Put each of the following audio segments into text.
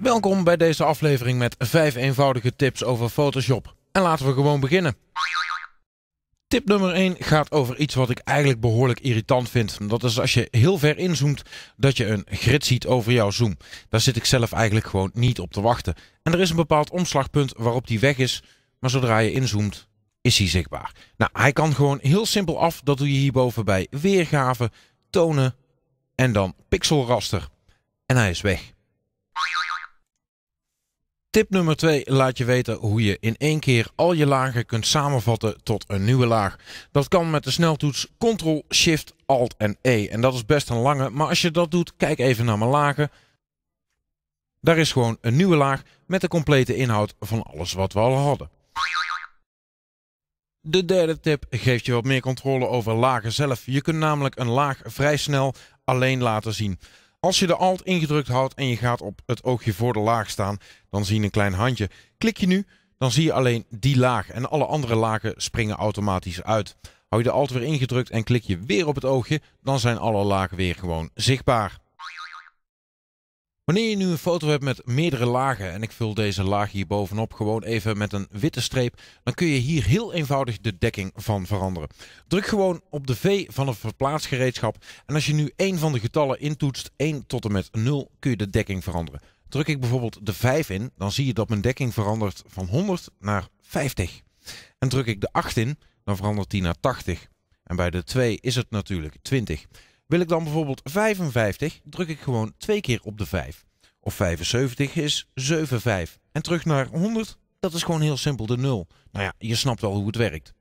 Welkom bij deze aflevering met 5 eenvoudige tips over Photoshop. En laten we gewoon beginnen. Tip nummer 1 gaat over iets wat ik eigenlijk behoorlijk irritant vind. Dat is als je heel ver inzoomt, dat je een grid ziet over jouw zoom. Daar zit ik zelf eigenlijk gewoon niet op te wachten. En er is een bepaald omslagpunt waarop die weg is, maar zodra je inzoomt, is hij zichtbaar. Nou, hij kan gewoon heel simpel af. Dat doe je hierboven bij weergave, tonen en dan pixelraster. En hij is weg. Tip nummer 2 laat je weten hoe je in één keer al je lagen kunt samenvatten tot een nieuwe laag. Dat kan met de sneltoets Ctrl, Shift, Alt en E. En dat is best een lange, maar als je dat doet, kijk even naar mijn lagen. Daar is gewoon een nieuwe laag met de complete inhoud van alles wat we al hadden. De derde tip geeft je wat meer controle over lagen zelf. Je kunt namelijk een laag vrij snel alleen laten zien. Als je de Alt ingedrukt houdt en je gaat op het oogje voor de laag staan, dan zie je een klein handje. Klik je nu, dan zie je alleen die laag en alle andere lagen springen automatisch uit. Hou je de Alt weer ingedrukt en klik je weer op het oogje, dan zijn alle lagen weer gewoon zichtbaar. Wanneer je nu een foto hebt met meerdere lagen, en ik vul deze laag hier bovenop gewoon even met een witte streep, dan kun je hier heel eenvoudig de dekking van veranderen. Druk gewoon op de V van het verplaatsgereedschap en als je nu één van de getallen intoetst, 1 tot en met 0, kun je de dekking veranderen. Druk ik bijvoorbeeld de 5 in, dan zie je dat mijn dekking verandert van 100 naar 50. En druk ik de 8 in, dan verandert die naar 80. En bij de 2 is het natuurlijk 20. Wil ik dan bijvoorbeeld 55, druk ik gewoon twee keer op de 5. Of 75 is 7,5. En terug naar 100, dat is gewoon heel simpel de 0. Nou ja, je snapt wel hoe het werkt.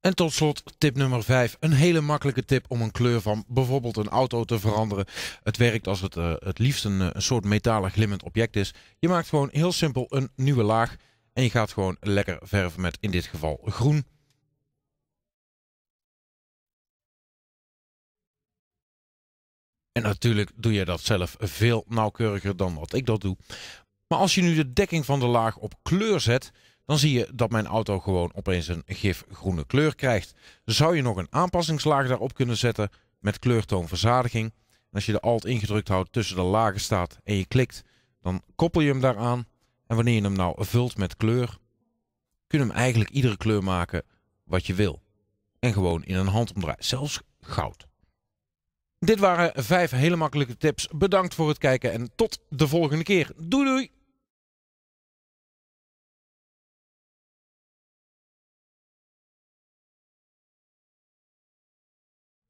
En tot slot tip nummer 5. Een hele makkelijke tip om een kleur van bijvoorbeeld een auto te veranderen. Het werkt als het eh, het liefst een, eh, een soort metalen glimmend object is. Je maakt gewoon heel simpel een nieuwe laag. En je gaat gewoon lekker verven met in dit geval groen. En natuurlijk doe je dat zelf veel nauwkeuriger dan wat ik dat doe. Maar als je nu de dekking van de laag op kleur zet, dan zie je dat mijn auto gewoon opeens een gif groene kleur krijgt. Zou je nog een aanpassingslaag daarop kunnen zetten met kleurtoonverzadiging? En als je de Alt ingedrukt houdt tussen de lagen staat en je klikt, dan koppel je hem daaraan. En wanneer je hem nou vult met kleur, kun je hem eigenlijk iedere kleur maken wat je wil. En gewoon in een handomdraai, zelfs goud. Dit waren vijf hele makkelijke tips. Bedankt voor het kijken en tot de volgende keer. Doei doei!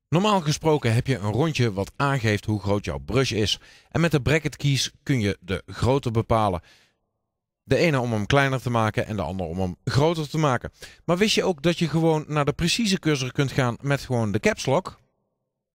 Normaal gesproken heb je een rondje wat aangeeft hoe groot jouw brush is. En met de bracket keys kun je de grootte bepalen. De ene om hem kleiner te maken en de andere om hem groter te maken. Maar wist je ook dat je gewoon naar de precieze cursor kunt gaan met gewoon de caps lock?